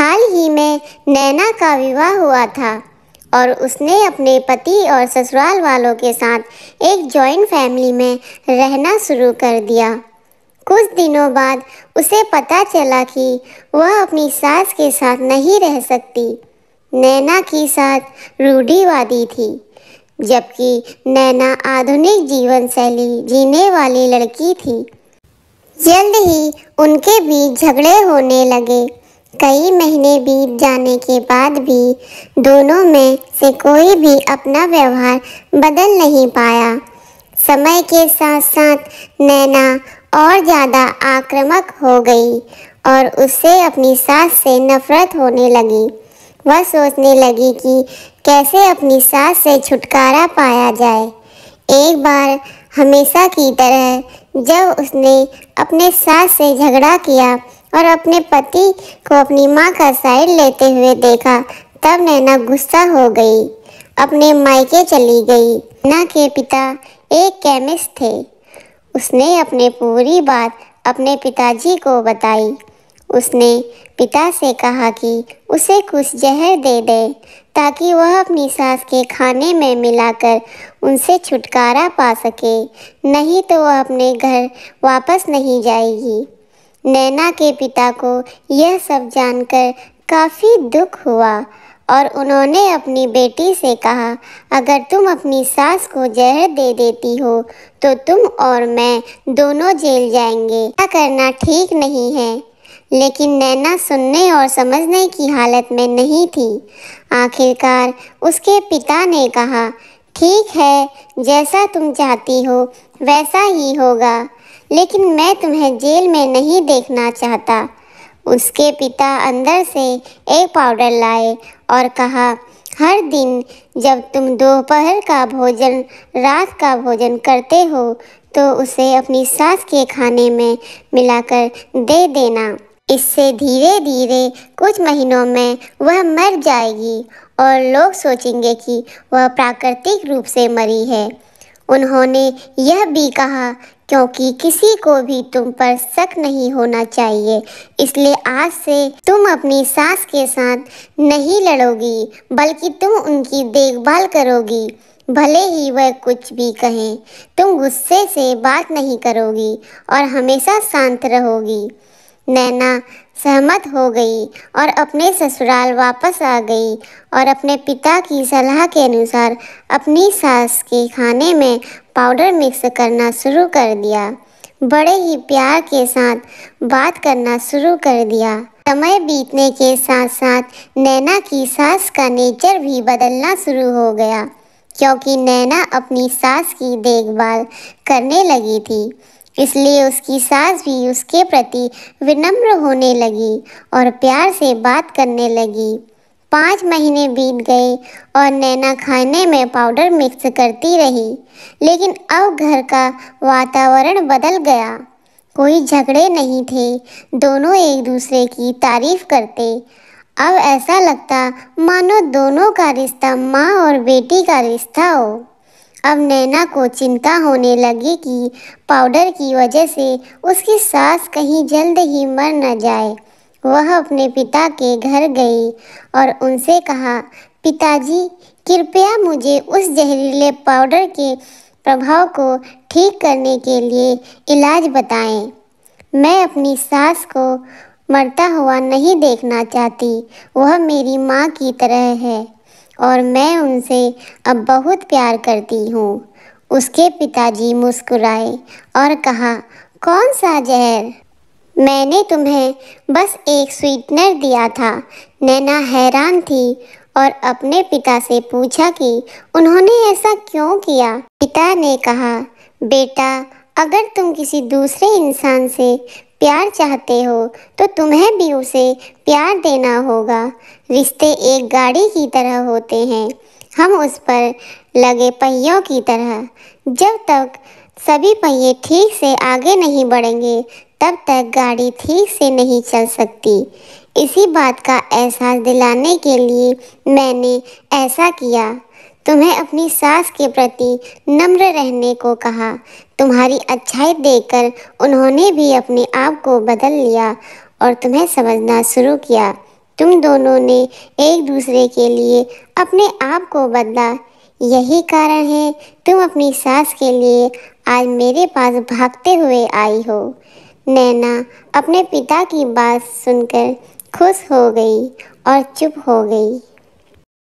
हाल ही में नैना का विवाह हुआ था और उसने अपने पति और ससुराल वालों के साथ एक जॉइंट फैमिली में रहना शुरू कर दिया कुछ दिनों बाद उसे पता चला कि वह अपनी सास के साथ नहीं रह सकती नैना की साथ रूढ़ीवादी थी जबकि नैना आधुनिक जीवन शैली जीने वाली लड़की थी जल्द ही उनके बीच झगड़े होने लगे कई महीने बीत जाने के बाद भी दोनों में से कोई भी अपना व्यवहार बदल नहीं पाया समय के साथ साथ नैना और ज़्यादा आक्रामक हो गई और उससे अपनी सास से नफरत होने लगी वह सोचने लगी कि कैसे अपनी सास से छुटकारा पाया जाए एक बार हमेशा की तरह जब उसने अपने सास से झगड़ा किया और अपने पति को अपनी माँ का साइड लेते हुए देखा तब नैना गुस्सा हो गई अपने मायके चली गई नैना के पिता एक केमिस्ट थे उसने अपने पूरी बात अपने पिताजी को बताई उसने पिता से कहा कि उसे कुछ जहर दे दे ताकि वह अपनी सास के खाने में मिलाकर उनसे छुटकारा पा सके नहीं तो वह अपने घर वापस नहीं जाएगी नैना के पिता को यह सब जानकर काफ़ी दुख हुआ और उन्होंने अपनी बेटी से कहा अगर तुम अपनी सास को जहर दे देती हो तो तुम और मैं दोनों जेल जाएंगे क्या करना ठीक नहीं है लेकिन नैना सुनने और समझने की हालत में नहीं थी आखिरकार उसके पिता ने कहा ठीक है जैसा तुम चाहती हो वैसा ही होगा लेकिन मैं तुम्हें जेल में नहीं देखना चाहता उसके पिता अंदर से एक पाउडर लाए और कहा हर दिन जब तुम दोपहर का भोजन रात का भोजन करते हो तो उसे अपनी सास के खाने में मिलाकर दे देना इससे धीरे धीरे कुछ महीनों में वह मर जाएगी और लोग सोचेंगे कि वह प्राकृतिक रूप से मरी है उन्होंने यह भी कहा क्योंकि किसी को भी तुम पर शक नहीं होना चाहिए इसलिए आज से तुम अपनी सास के साथ नहीं लड़ोगी बल्कि तुम उनकी देखभाल करोगी भले ही वह कुछ भी कहें तुम गुस्से से बात नहीं करोगी और हमेशा शांत रहोगी नैना सहमत हो गई और अपने ससुराल वापस आ गई और अपने पिता की सलाह के अनुसार अपनी सास के खाने में पाउडर मिक्स करना शुरू कर दिया बड़े ही प्यार के साथ बात करना शुरू कर दिया समय बीतने के साथ साथ नैना की सास का नेचर भी बदलना शुरू हो गया क्योंकि नैना अपनी सास की देखभाल करने लगी थी इसलिए उसकी सास भी उसके प्रति विनम्र होने लगी और प्यार से बात करने लगी पाँच महीने बीत गए और नैना खाने में पाउडर मिक्स करती रही लेकिन अब घर का वातावरण बदल गया कोई झगड़े नहीं थे दोनों एक दूसरे की तारीफ करते अब ऐसा लगता मानो दोनों का रिश्ता माँ और बेटी का रिश्ता हो अब नैना को चिंता होने लगी कि पाउडर की वजह से उसकी सास कहीं जल्द ही मर न जाए वह अपने पिता के घर गई और उनसे कहा पिताजी कृपया मुझे उस जहरीले पाउडर के प्रभाव को ठीक करने के लिए इलाज बताएं। मैं अपनी सास को मरता हुआ नहीं देखना चाहती वह मेरी माँ की तरह है और मैं उनसे अब बहुत प्यार करती हूँ उसके पिताजी मुस्कुराए और कहा कौन सा जहर मैंने तुम्हें बस एक स्वीटनर दिया था नैना हैरान थी और अपने पिता से पूछा कि उन्होंने ऐसा क्यों किया पिता ने कहा बेटा अगर तुम किसी दूसरे इंसान से प्यार चाहते हो तो तुम्हें भी उसे प्यार देना होगा रिश्ते एक गाड़ी की तरह होते हैं हम उस पर लगे पहियों की तरह जब तक सभी पहिए ठीक से आगे नहीं बढ़ेंगे तब तक गाड़ी ठीक से नहीं चल सकती इसी बात का एहसास दिलाने के लिए मैंने ऐसा किया तुम्हें अपनी सास के प्रति नम्र रहने को कहा तुम्हारी अच्छाई देखकर उन्होंने भी अपने आप को बदल लिया और तुम्हें समझना शुरू किया तुम दोनों ने एक दूसरे के लिए अपने आप को बदला यही कारण है तुम अपनी सास के लिए आज मेरे पास भागते हुए आई हो नैना अपने पिता की बात सुनकर खुश हो गई और चुप हो गई